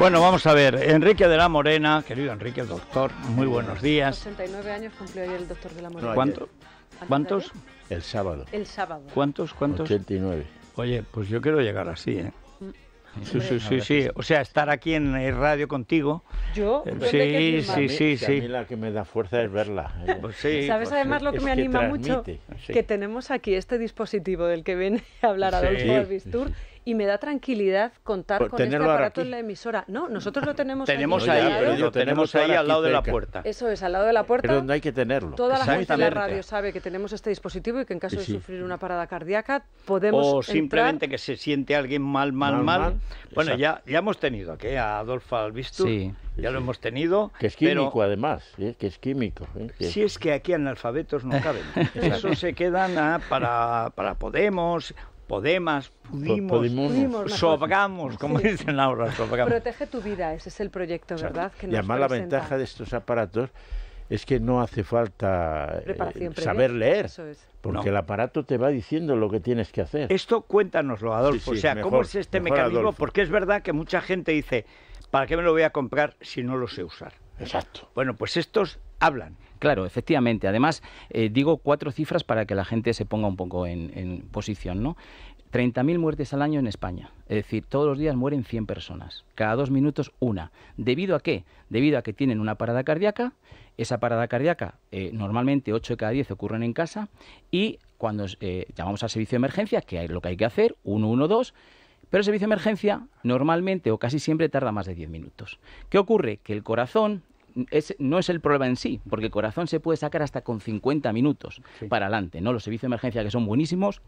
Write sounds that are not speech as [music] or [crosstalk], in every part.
Bueno, vamos a ver. Enrique de la Morena, querido Enrique, doctor, muy buenos días. 89 años cumplió ayer el doctor de la Morena. ¿Cuántos? El sábado. El sábado. ¿Cuántos? 89. Oye, pues yo quiero llegar así, ¿eh? Mm. Sí, sí, sí, O sea, estar aquí en radio contigo. Yo. Eh, sí, sí, sí, sí. A mí la que me da fuerza es verla. ¿eh? [laughs] Pues Sabes pues además lo que me anima mucho que tenemos aquí este dispositivo del que viene [laughs] a hablar Adolfo Tour y me da tranquilidad contar con este aparato en la emisora. No, nosotros lo tenemos Tenemos ahí, ¿eh? lo tenemos ahí al lado de la puerta. Eso es, al lado de la puerta. Pero donde hay que tenerlo. Toda la gente de la radio sabe que tenemos este dispositivo y que en caso de sufrir una parada cardíaca podemos O simplemente que se siente alguien mal, mal, mal. Bueno, ya, ya hemos tenido aquí a Adolfo Albistu. Sí. Ya lo hemos tenido. Que es químico, además. ¿eh? Que es químico. ¿eh? Si es que aquí analfabetos no caben. [laughs] Eso se quedan ah, para, para Podemos Podemos, pudimos, sobramos, como dicen ahora, sobramos. Protege tu vida, ese es el proyecto, ¿verdad? y además la ventaja de estos aparatos es que no hace falta eh, saber leer, porque el aparato te va diciendo lo que tienes que hacer. Esto cuéntanoslo, Adolfo. o sea, ¿cómo es este mecanismo? Porque es verdad que mucha gente dice, ¿para qué me lo voy a comprar si no lo sé usar? Exacto. Bueno, pues estos hablan Claro, efectivamente. Además, eh, digo cuatro cifras para que la gente se ponga un poco en, posición, ¿no? 30.000 muertes al año en España. Es decir, todos los días mueren 100 personas. Cada dos minutos una. ¿Debido a qué? Debido a que tienen una parada cardíaca. Esa parada cardíaca, eh, normalmente 8 de cada 10 ocurren en casa. Y cuando eh, llamamos al servicio de emergencia, que es lo que hay que hacer, 112. Pero el servicio de emergencia normalmente o casi siempre tarda más de 10 minutos. ¿Qué ocurre? Que el corazón no es el problema en sí, porque el corazón se puede sacar hasta con 50 minutos para adelante, ¿no? Los servicios de emergencia que son buenísimos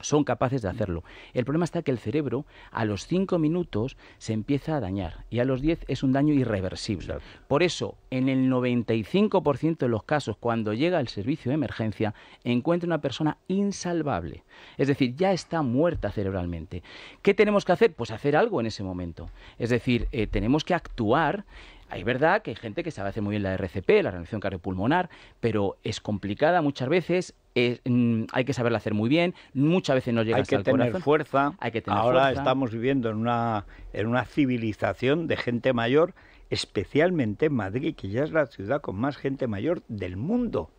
son capaces de hacerlo. El problema está que el cerebro a los 5 minutos se empieza a dañar y a los 10 es un daño irreversible. Por eso, en el 95% de los casos, cuando llega el servicio de emergencia, encuentra una persona insalvable. Es decir, ya está muerta cerebralmente. ¿Qué tenemos que hacer? Pues hacer algo en ese momento. Es decir, eh, tenemos que actuar hay verdad que hay gente que sabe hacer muy bien la RCP, la reanimación cardiopulmonar, pero es complicada muchas veces, eh, mm, hay que saberla hacer muy bien, muchas veces no llega hay que tener fuerza. Hay que tener Ahora estamos viviendo en una, en una civilización de gente mayor, especialmente en Madrid, que ya es la ciudad con más gente mayor del mundo.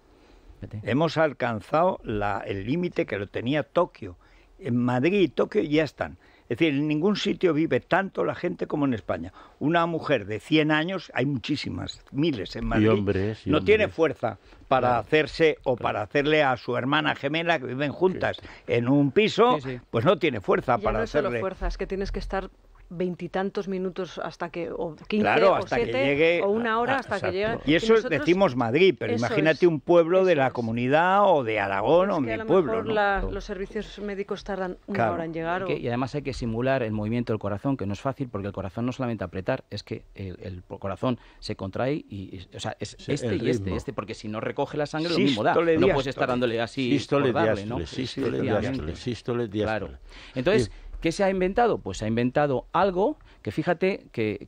Hemos alcanzado el límite que lo tenía Tokio. En Madrid y Tokio ya están es decir, en ningún sitio vive tanto la gente como en España. Una mujer de 100 años, hay muchísimas, miles en Madrid, hombres, no tiene fuerza para hacerse o para hacerle a su hermana gemela que viven juntas en un piso, pues no tiene fuerza para no hacerle. Solo fuerzas, que tienes que estar veintitantos minutos hasta que, o quince, o siete, o una hora hasta que llegue. Y eso decimos Madrid, pero imagínate un pueblo de la comunidad o de Aragón o mi a lo pueblo. Mejor los servicios médicos tardan una hora en llegar. Y además hay que simular el movimiento del corazón, que no es fácil, porque el corazón no solamente apretar, es que el, corazón se contrae y, o sea, es este y este, este, porque si no recoge la sangre lo mismo da. No puedes estar dándole así. Sístole, diástole, Claro. Entonces, ¿Qué se ha inventado? Pues se ha inventado algo que fíjate que,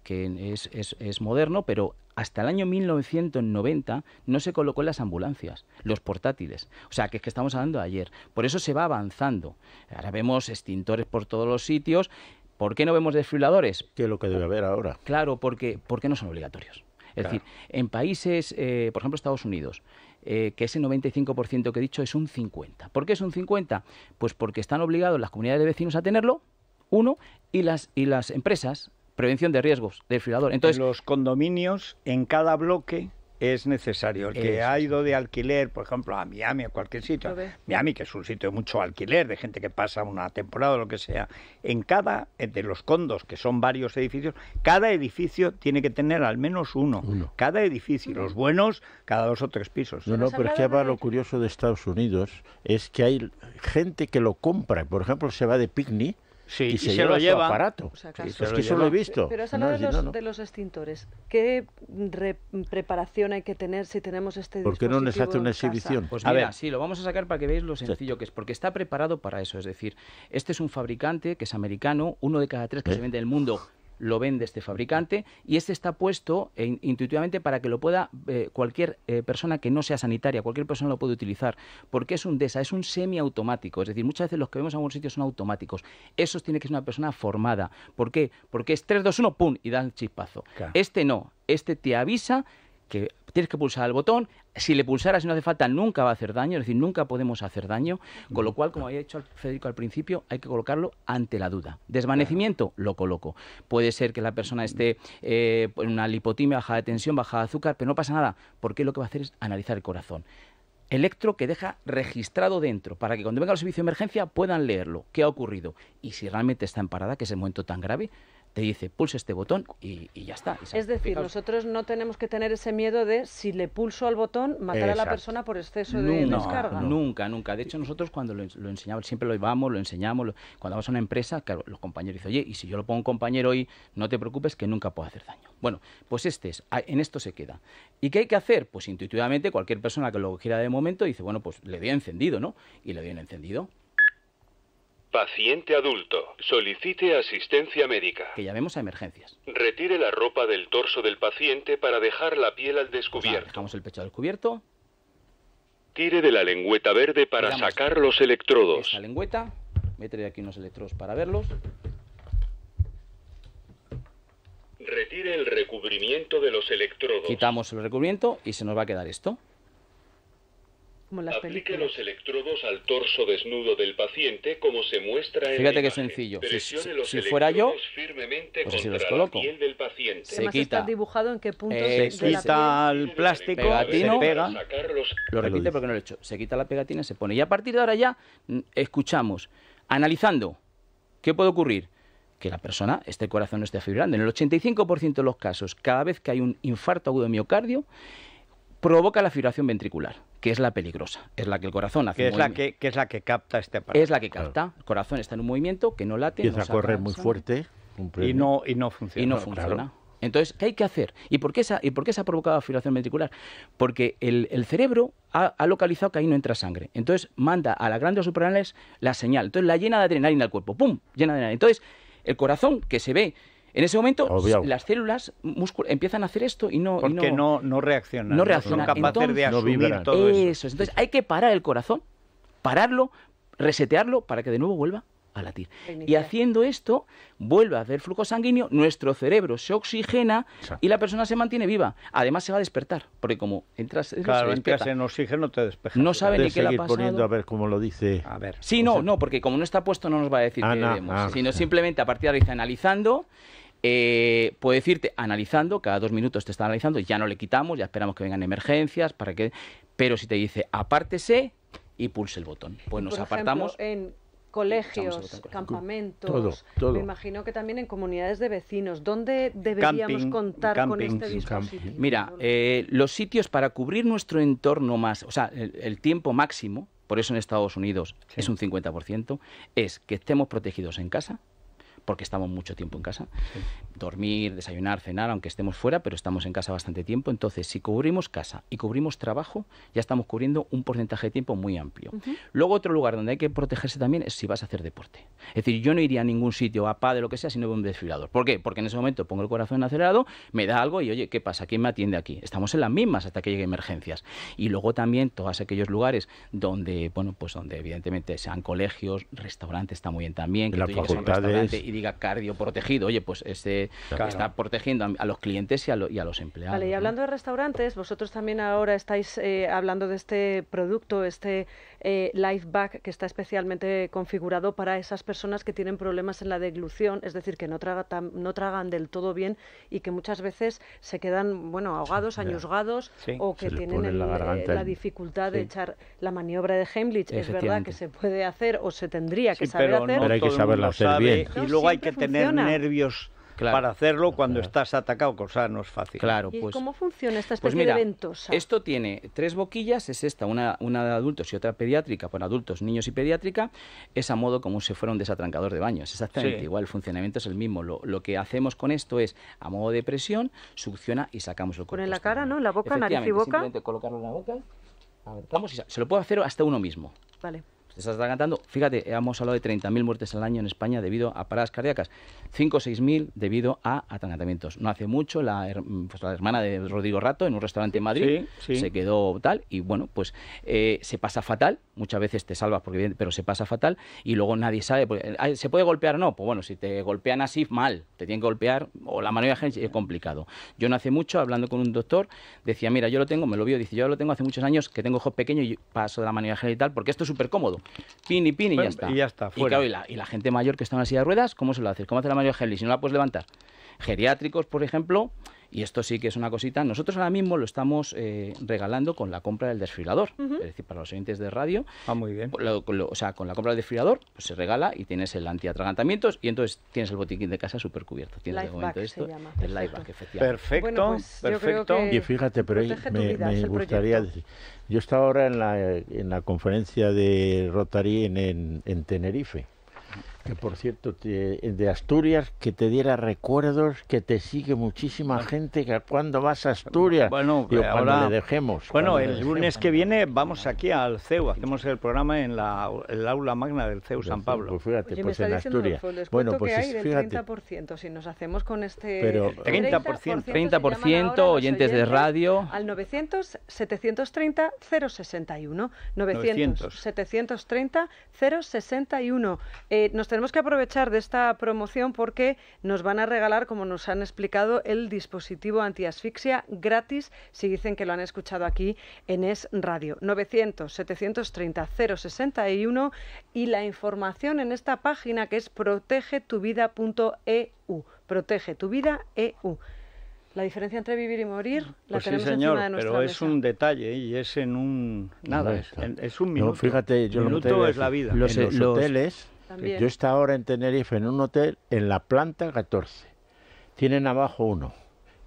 es, moderno, pero hasta el año 1990 no se colocó en las ambulancias, los portátiles. O sea, que es que estamos hablando de ayer. Por eso se va avanzando. Ahora vemos extintores por todos los sitios. ¿Por qué no vemos desfibriladores? Que es lo que debe haber ahora. Claro, porque, no son obligatorios. Es decir, en países, eh, por ejemplo, Estados Unidos, eh, que ese 95% que he dicho es un 50%. ¿Por qué es un 50%? Pues porque están obligados las comunidades de vecinos a tenerlo, uno, y las, y las empresas, prevención de riesgos, filador. Entonces, los condominios, en cada bloque, es necesario. El que ha ido de alquiler, por ejemplo, a Miami, a cualquier sitio, Miami, que es un sitio de mucho alquiler, de gente que pasa una temporada o lo que sea, en cada eh, de los condos, que son varios edificios, cada edificio tiene que tener al menos uno. Cada edificio, los buenos, cada dos o tres pisos. No, no, pero es que ahora lo curioso de Estados Unidos es que hay gente que lo compra. Por ejemplo, se va de picnic Sí, se, lleva lo lleva. aparato. es que eso lo he visto. Pero es de, los, de, los, extintores. ¿Qué preparación hay que tener si tenemos este ¿Por qué no les hace una exhibición? Pues mira, sí, lo vamos a sacar para que veáis lo sencillo que es, porque está preparado para eso. Es decir, este es un fabricante que es americano, uno de cada tres que ¿Eh? se vende en el mundo lo vende este fabricante y este está puesto intuitivamente para que lo pueda eh, cualquier eh, persona que no sea sanitaria, cualquier persona lo puede utilizar, porque es un DESA, es un semiautomático, es decir, muchas veces los que vemos en algunos sitios son automáticos. Eso tiene que ser una persona formada. ¿Por qué? Porque es 3, 2, 1, ¡pum! y da el chispazo. Este no, este te avisa que tienes que pulsar el botón, si le pulsaras no hace falta nunca va a hacer daño, es decir, nunca podemos hacer daño, con lo cual, como había dicho Federico al principio, hay que colocarlo ante la duda. Desvanecimiento, lo coloco. Puede ser que la persona esté eh, en una lipotimia, baja de tensión, baja de azúcar, pero no pasa nada, porque lo que va a hacer es analizar el corazón electro que deja registrado dentro para que cuando venga al servicio de emergencia puedan leerlo, qué ha ocurrido y si realmente está en parada, que es el momento tan grave, te dice pulsa este botón y, ya está. es decir, nosotros no tenemos que tener ese miedo de si le pulso al botón matar a la persona por exceso de descarga. nunca, nunca. De hecho, nosotros cuando lo, enseñamos, siempre lo llevamos, lo enseñamos, cuando vamos a una empresa, claro, los compañeros dicen, oye, y si yo lo pongo un compañero hoy, no te preocupes que nunca puedo hacer daño. Bueno, pues este es, ah, en esto se queda. ¿Y qué hay que hacer? Pues intuitivamente cualquier persona que lo gira de momento dice, bueno, pues le doy encendido, ¿no? Y le doy encendido. Paciente adulto, solicite asistencia médica. Que llamemos a emergencias. Retire la ropa del torso del paciente para dejar la piel al descubierto. estamos dejamos el pecho al descubierto. Tire de la lengüeta verde para sacar los electrodos. La lengüeta. metre aquí unos electrodos para verlos. Retire el recubrimiento de los electrodos. Quitamos el recubrimiento y se nos va a quedar esto. Como las los electrodos al torso desnudo del paciente como se muestra en Fíjate qué sencillo. Si, fuera yo, pues Del paciente. Se quita. Está dibujado en eh, se quita el plástico, se pega. Lo repite porque no lo he hecho. Se quita la pegatina, se pone. Y a partir de ahora ya mm, escuchamos, analizando, ¿qué puede ocurrir? que la persona, este corazón no esté fibrando. En el 85% de los casos, cada vez que hay un infarto agudo de miocardio, provoca la fibración ventricular, que es la peligrosa, es la que el corazón hace. Que es, la que, es la que capta este aparato. Es la que capta. El corazón está en un movimiento que no late. Empieza a correr muy fuerte. Y no, funciona. Y no funciona. Entonces, ¿qué hay que hacer? ¿Y por qué, esa, ¿Y por qué se ha provocado la fibración ventricular? Porque el, cerebro ha, localizado que ahí no entra sangre. Entonces, manda a las grandes supranales la señal. Entonces, la llena de adrenalina al cuerpo. ¡Pum! Llena de adrenalina. Entonces, el corazón, que se ve en ese momento las células empiezan a hacer esto y no... Porque no, no, no, reaccionan. No Son capaces de asumir todo eso. Entonces hay que parar el corazón, pararlo, resetearlo para que de nuevo vuelva a latir. Y haciendo esto, vuelve a hacer flujo sanguíneo, nuestro cerebro se oxigena y la persona se mantiene viva. Además, se va a despertar, porque como entras, claro, entras en oxígeno, te despejas. No saben ni qué le ha pasado. poniendo a ver cómo lo dice. A ver. Sí, no, no, porque como no está puesto, no nos va a decir ah, que no, ah, simplemente a partir de ahí analizando eh, puede decirte, analizando, cada dos minutos te está analizando, ya no le quitamos, ya esperamos que vengan emergencias, para que. Pero si te dice, apártese y pulse el botón. Pues nos apartamos. en colegios, campamentos, me imagino que también en comunidades de vecinos. ¿Dónde deberíamos contar con este dispositivo? Mira, eh, los sitios para cubrir nuestro entorno más, o sea, el, tiempo máximo, por eso en Estados Unidos es un 50%, es que estemos protegidos en casa, porque estamos mucho tiempo en casa. Dormir, desayunar, cenar, aunque estemos fuera, pero estamos en casa bastante tiempo. Entonces, si cubrimos casa y cubrimos trabajo, ya estamos cubriendo un porcentaje de tiempo muy amplio. Luego, otro lugar donde hay que protegerse también es si vas a hacer deporte. Es decir, yo no iría a ningún sitio, a de lo que sea, no veo un desfilador. ¿Por qué? Porque en ese momento pongo el corazón acelerado, me da algo y, oye, ¿qué pasa? ¿Quién me atiende aquí? Estamos en las mismas hasta que lleguen emergencias. Y luego también todos aquellos lugares donde, bueno, pues donde evidentemente sean colegios, restaurantes está muy bien también, que las facultades diga cardio protegido, oye, pues este está protegiendo a, los clientes y a, los empleados. Vale, y hablando de restaurantes, vosotros también ahora estáis eh, hablando de este producto, este eh, Back, que está especialmente configurado para esas personas que tienen problemas en la deglución, es decir, que no, no tragan del todo bien y que muchas veces se quedan bueno ahogados, añusgados o que tienen la, eh, dificultad de echar la maniobra de Heimlich. Es verdad que se puede hacer o se tendría que saber hacer. pero hay que saberla hacer bien. Y luego hay que tener nervios para hacerlo cuando estás atacado, cosa no es fácil. Claro, pues, cómo funciona esta pues especie de ventosa? Esto tiene tres boquillas, es esta, una, una de adultos y otra pediátrica, para adultos, niños y pediátrica, es a modo como si fuera un desatrancador de baños, exactamente igual, el funcionamiento es el mismo. Lo, que hacemos con esto es, a modo de presión, succiona y sacamos el compost. Con la cara, ¿no? La boca, nariz y boca. Simplemente colocarlo en la boca, se lo puede hacer hasta uno mismo. Vale se está cantando. Fíjate, hemos hablado de 30.000 muertes al año en España debido a paradas cardíacas, 5 o 6.000 debido a atragantamientos. No hace mucho, pues, la, hermana de Rodrigo Rato en un restaurante en Madrid se quedó tal y bueno, pues eh, se pasa fatal. Muchas veces te salvas, porque, pero se pasa fatal y luego nadie sabe. Pues, eh, ¿Se puede golpear o no? Pues bueno, si te golpean así, mal. Te tienen que golpear o la manera es complicado. Yo no hace mucho, hablando con un doctor, decía, mira, yo lo tengo, me lo vio, dice, yo lo tengo hace muchos años que tengo ojos pequeños y paso de la manera genital porque esto es súper cómodo pin y pin y ya está. Y ya está, Y, la, gente mayor que está en una silla de ruedas, ¿cómo se lo hace? ¿Cómo hace la mayor heli si no la puedes levantar? Geriátricos, por ejemplo, y esto sí que es una cosita. Nosotros ahora mismo lo estamos eh, regalando con la compra del desfilador Es decir, para los oyentes de radio. Ah, muy bien. o sea, con la compra del desfilador pues, se regala y tienes el antiatragantamientos y entonces tienes el botiquín de casa súper cubierto. Tienes momento esto. El efectivamente. Perfecto, pues, perfecto. Y fíjate, pero me, gustaría decir. Yo estaba ahora en la, en la conferencia de Rotary en, en Tenerife que por cierto, eh, de Asturias, que te diera recuerdos, que te sigue muchísima ah. gente, que cuando vas a Asturias, bueno, ahora, le dejemos. Bueno, el lunes que viene vamos aquí al CEU, hacemos el programa en la, el aula magna del CEU pues San Pablo. Pues fíjate, pues en Asturias. Bueno, pues fíjate fíjate. 30%, si nos hacemos con este... 30%, 30%, oyentes, de radio. Al 900-730-061. 900-730-061. Eh, nos tenemos que aprovechar de esta promoción porque nos van a regalar, como nos han explicado, el dispositivo antiasfixia gratis si dicen que lo han escuchado aquí en Es Radio. 900-730-061 y la información en esta página que es protegetuvida.eu. Protege tu vida e La diferencia entre vivir y morir la pues tenemos encima de nuestra pero es un detalle y es en un nada, es, un minuto. fíjate, yo minuto es la vida. en los hoteles yo estaba ahora en Tenerife en un hotel en la planta 14. Tienen abajo uno.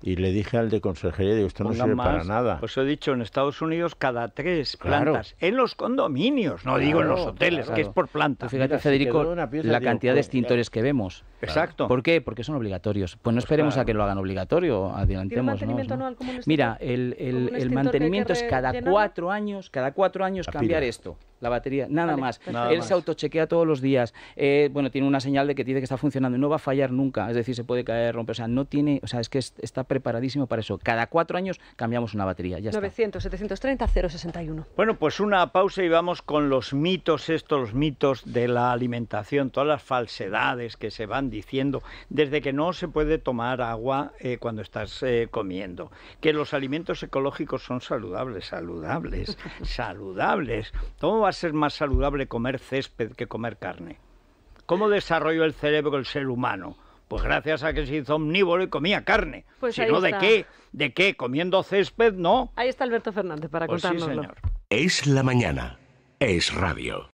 Y le dije al de consejería, digo, esto no sirve para nada. Pues he dicho, en Estados Unidos cada tres plantas, en los condominios, no digo en los hoteles, que es por planta. Pues fíjate, Federico, la cantidad de pues, extintores que vemos. Exacto. ¿Por qué? Porque son obligatorios. Pues no pues esperemos a que lo hagan obligatorio, adelantemos. Mira, el, el, el mantenimiento es cada cuatro años, cada cuatro años cambiar esto la batería, nada más. Él se autochequea todos los días. Eh, bueno, tiene una señal de que dice que está funcionando y no va a fallar nunca. Es decir, se puede caer, romper. O sea, no tiene, o sea, es que está preparadísimo para eso. Cada cuatro años cambiamos una batería. Ya 900, 730, 061. Bueno, pues una pausa y vamos con los mitos, estos los mitos de la alimentación, todas las falsedades que se van diciendo, desde que no se puede tomar agua eh, cuando estás eh, comiendo, que los alimentos ecológicos son saludables, saludables, [laughs] saludables. ¿Cómo va ser más saludable comer césped que comer carne? ¿Cómo desarrolló el cerebro el ser humano? Pues gracias a que se hizo omnívoro y comía carne. Pues si no, ¿de qué? ¿De qué? ¿Comiendo césped? No. Ahí está Alberto Fernández para pues contárnoslo. señor. Es la mañana. Es radio.